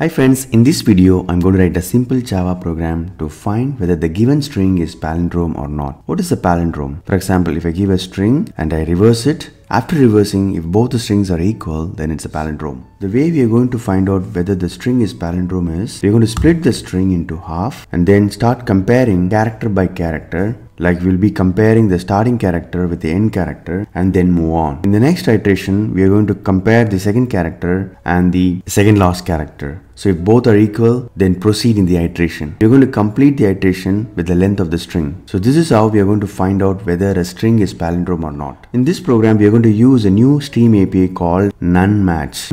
Hi friends, in this video I'm going to write a simple Java program to find whether the given string is palindrome or not. What is a palindrome? For example, if I give a string and I reverse it, after reversing, if both the strings are equal, then it's a palindrome. The way we are going to find out whether the string is palindrome is, we're going to split the string into half and then start comparing character by character like we'll be comparing the starting character with the end character and then move on. In the next iteration, we are going to compare the second character and the second last character. So if both are equal, then proceed in the iteration. You're going to complete the iteration with the length of the string. So this is how we are going to find out whether a string is palindrome or not. In this program, we are going to use a new stream API called None match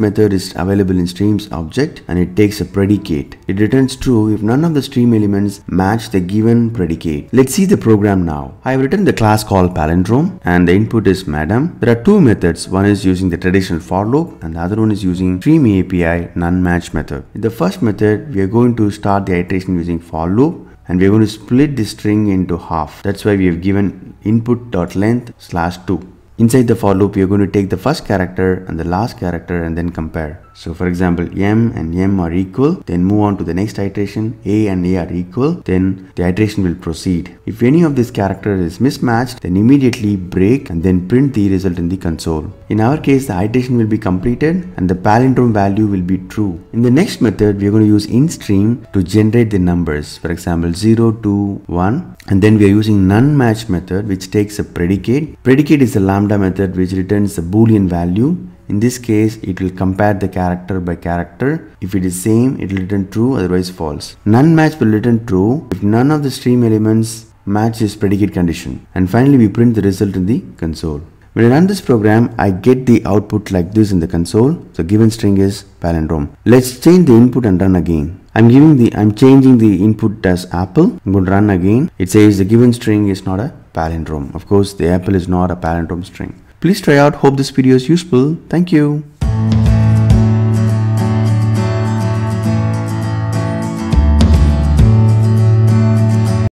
method is available in streams object and it takes a predicate. It returns true if none of the stream elements match the given predicate. Let's see the program now. I have written the class called palindrome and the input is madam. There are two methods. One is using the traditional for loop and the other one is using stream API match branch method. In the first method, we are going to start the iteration using for loop and we're going to split the string into half. That's why we have given input.length slash 2. Inside the for loop, we are going to take the first character and the last character and then compare. So for example, m and m are equal, then move on to the next iteration, a and a are equal, then the iteration will proceed. If any of this character is mismatched, then immediately break and then print the result in the console. In our case, the iteration will be completed and the palindrome value will be true. In the next method, we are going to use inStream to generate the numbers, for example 0, 2, 1 and then we are using none match method which takes a predicate. Predicate is a lambda method which returns a boolean value in this case, it will compare the character by character. If it is same, it will return true, otherwise false. None match will return true if none of the stream elements match this predicate condition. And finally, we print the result in the console. When I run this program, I get the output like this in the console. So given string is palindrome. Let's change the input and run again. I'm giving the I'm changing the input as apple. I'm going to run again. It says the given string is not a palindrome. Of course, the apple is not a palindrome string. Please try out. Hope this video is useful. Thank you.